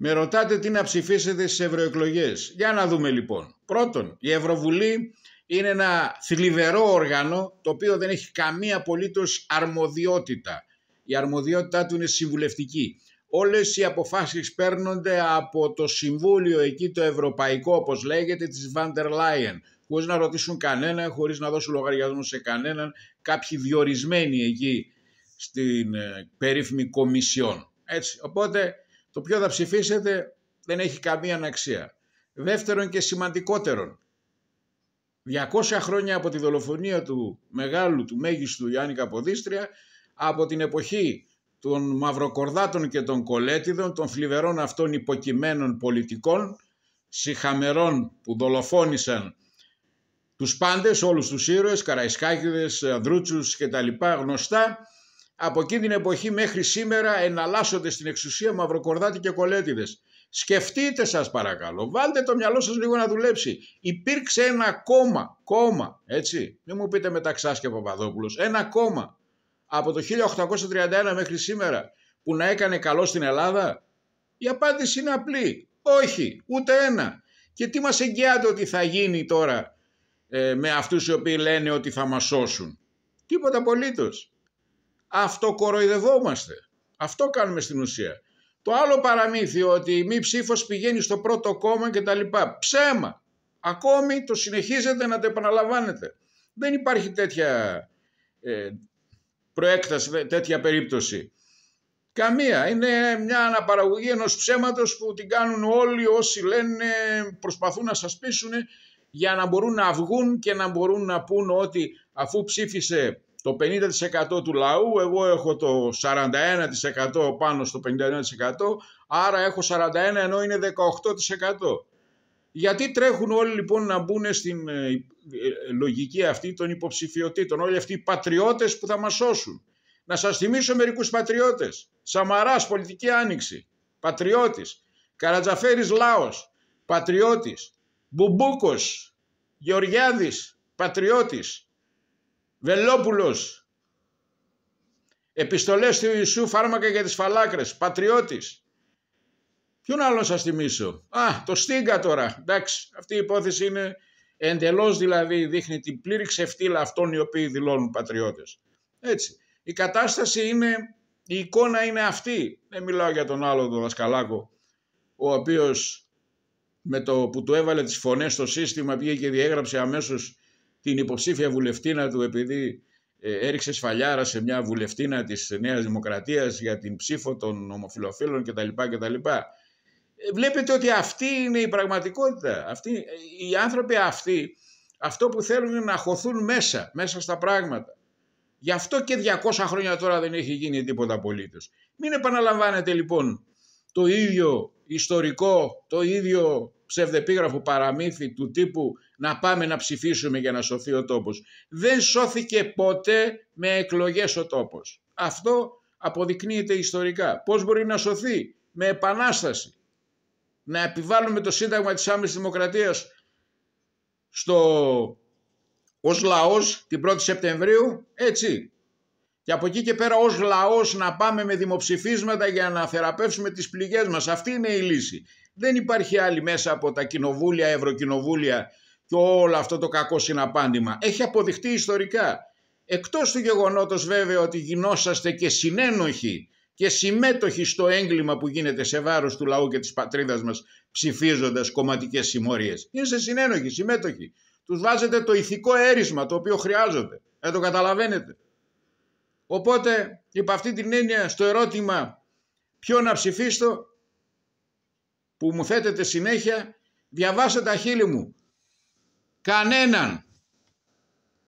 Με ρωτάτε τι να ψηφίσετε στις ευρωεκλογές. Για να δούμε λοιπόν. Πρώτον, η Ευρωβουλή είναι ένα θλιβερό όργανο το οποίο δεν έχει καμία απολύτως αρμοδιότητα. Η αρμοδιότητά του είναι συμβουλευτική. Όλες οι αποφάσεις παίρνονται από το Συμβούλιο εκεί το Ευρωπαϊκό, όπως λέγεται, της Βάντερ Λάιεν, χωρίς να ρωτήσουν κανένα χωρίς να δώσουν λογαριασμό σε κανέναν, κάποιοι διορισμένοι εκεί στην ε, περίφημη Κομισιόν. Έτσι, οπότε το ποιο θα ψηφίσετε δεν έχει καμία αναξία. Δεύτερον και σημαντικότερον, 200 χρόνια από τη δολοφονία του μεγάλου, του μέγιστου Γιάννη Καποδίστρια, από την εποχή των μαυροκορδάτων και των κολέτιδων, των φλιβερών αυτών υποκειμένων πολιτικών, συχαμερών που δολοφόνησαν τους πάντες, όλους τους ήρωες, Καραϊσκάκηδες, Ανδρούτσους και τα λοιπά γνωστά από εκείνη την εποχή μέχρι σήμερα εναλλάσσονται στην εξουσία μαυροκορδάτοι και κολέτιδες. Σκεφτείτε σας παρακαλώ, βάλτε το μυαλό σας λίγο να δουλέψει. Υπήρξε ένα κόμμα, κόμμα, έτσι, μην μου πείτε μεταξάς και Παπαδόπουλος, ένα κόμμα από το 1831 μέχρι σήμερα που να έκανε καλό στην Ελλάδα. Η απάντηση είναι απλή, όχι, ούτε ένα. Και τι μας εγγυάται ότι θα γίνει τώρα ε, με αυτούς οι οποίοι λένε ότι θα μας σώσουν. Τίποτα απολύτως αυτοκοροϊδευόμαστε. Αυτό κάνουμε στην ουσία. Το άλλο παραμύθι ότι η μη ψήφος πηγαίνει στο πρώτο κόμμα και τα λοιπά. Ψέμα. Ακόμη το συνεχίζετε να το επαναλαμβάνετε. Δεν υπάρχει τέτοια ε, προέκταση, τέτοια περίπτωση. Καμία. Είναι μια αναπαραγωγή ενός ψέματος που την κάνουν όλοι όσοι λένε, προσπαθούν να σας πείσουν για να μπορούν να βγουν και να μπορούν να πούν ότι αφού ψήφισε το 50% του λαού, εγώ έχω το 41% πάνω στο 51%, άρα έχω 41% ενώ είναι 18%. Γιατί τρέχουν όλοι λοιπόν να μπουν στην ε, ε, λογική αυτή των υποψηφιωτήτων, όλοι αυτοί οι πατριώτες που θα μας σώσουν. Να σας θυμίσω μερικούς πατριώτες. Σαμαράς, πολιτική άνοιξη, πατριώτης. Καρατζαφέρης Λάος, πατριώτης. Μπουμπούκος, Γεωργιάδης, πατριώτης. Βελόπουλος, επιστολές του Ιησού, φάρμακα για τις φαλάκρες, πατριώτης. Ποιον άλλον σας θυμίσω. Α, το Στίγκα τώρα. Εντάξει, αυτή η υπόθεση είναι εντελώς δηλαδή δείχνει την πλήρη ξεφτύλα αυτών οι οποίοι δηλώνουν πατριώτες. Έτσι. Η κατάσταση είναι, η εικόνα είναι αυτή. Δεν μιλάω για τον άλλο τον δασκαλάκο, ο οποίος με το που του έβαλε τις φωνές στο σύστημα πήγε και διέγραψε αμέσως την υποψήφια βουλευτήνα του επειδή ε, έριξε σφαλιάρα σε μια βουλευτήνα της Νέας Δημοκρατίας για την ψήφο των ομοφιλοφίλων κτλ. κτλ. Ε, βλέπετε ότι αυτή είναι η πραγματικότητα. Αυτή, ε, οι άνθρωποι αυτοί αυτό που θέλουν είναι να χωθούν μέσα, μέσα στα πράγματα. Γι' αυτό και 200 χρόνια τώρα δεν έχει γίνει τίποτα απολύτως. Μην επαναλαμβάνετε λοιπόν το ίδιο ιστορικό, το ίδιο ψευδεπίγραφο παραμύθι του τύπου να πάμε να ψηφίσουμε για να σωθεί ο τόπος. Δεν σώθηκε ποτέ με εκλογές ο τόπος. Αυτό αποδεικνύεται ιστορικά. Πώς μπορεί να σωθεί με επανάσταση. Να επιβάλλουμε το Σύνταγμα της Άμεσης Δημοκρατίας στο... ως λαός την 1η Σεπτεμβρίου, έτσι, και από εκεί και πέρα ως λαός να πάμε με δημοψηφίσματα για να θεραπεύσουμε τις πληγές μας. Αυτή είναι η λύση. Δεν υπάρχει άλλη μέσα από τα κοινοβούλια, ευρωκοινοβούλια και όλο αυτό το κακό συναπάντημα. Έχει αποδειχτεί ιστορικά. Εκτός του γεγονότος βέβαια ότι γινόσαστε και συνένοχοι και συμμέτοχοι στο έγκλημα που γίνεται σε βάρος του λαού και της πατρίδας μας ψηφίζοντας κομματικές συμμορίες. Είστε συνένοχοι, συμμέτοχοι. Τους βάζετε το ηθικό έρισμα το οποίο χρειάζονται. Δεν το καταλαβαίνετε. Οπότε, υπ' αυτή την έννοια, στο ερώτημα ποιο να ψηφίσω, που μου θέτεται συνέχεια, διαβάστε τα χείλη μου. Κανέναν.